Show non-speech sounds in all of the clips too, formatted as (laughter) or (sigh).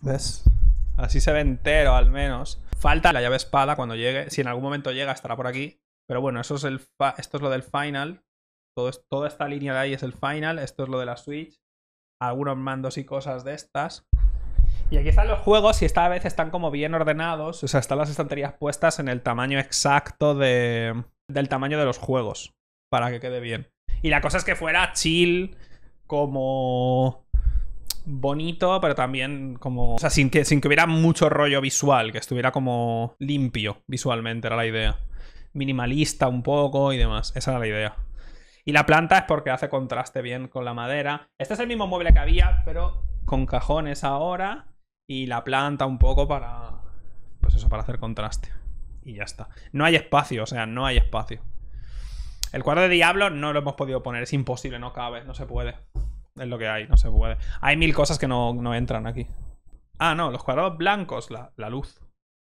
¿Ves? Así se ve entero, al menos. Falta la llave espada cuando llegue. Si en algún momento llega, estará por aquí. Pero bueno, eso es el esto es lo del final. Todo toda esta línea de ahí es el final. Esto es lo de la Switch. Algunos mandos y cosas de estas. Y aquí están los juegos y esta vez están como bien ordenados. O sea, están las estanterías puestas en el tamaño exacto de, del tamaño de los juegos. Para que quede bien. Y la cosa es que fuera chill, como bonito, pero también como. O sea, sin que, sin que hubiera mucho rollo visual, que estuviera como limpio visualmente, era la idea. Minimalista un poco y demás. Esa era la idea. Y la planta es porque hace contraste bien con la madera. Este es el mismo mueble que había, pero con cajones ahora. Y la planta un poco para. Pues eso, para hacer contraste. Y ya está. No hay espacio, o sea, no hay espacio. El cuadro de Diablo no lo hemos podido poner, es imposible, no cabe, no se puede. Es lo que hay, no se puede. Hay mil cosas que no, entran aquí. Ah, no, los cuadrados blancos, la, la luz.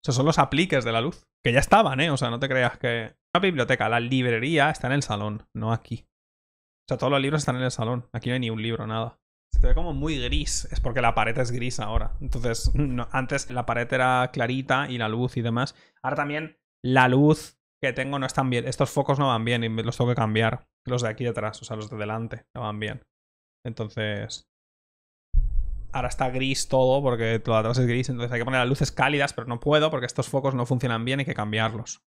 sea, son los apliques de la luz. Que ya estaban, ¿eh? O sea, no te creas que... La biblioteca, la librería está en el salón, no aquí. O sea, todos los libros están en el salón. Aquí no hay ni un libro, nada. Se ve como muy gris. Es porque la pared es gris ahora. Entonces, (laughs) antes la pared era clarita y la luz y demás. Ahora también la luz que tengo no están bien. Estos focos no van bien y los tengo que cambiar. Los de aquí detrás, o sea, los de delante, no van bien. Entonces, ahora está gris todo porque todo atrás es gris, entonces hay que poner las luces cálidas, pero no puedo porque estos focos no funcionan bien, hay que cambiarlos.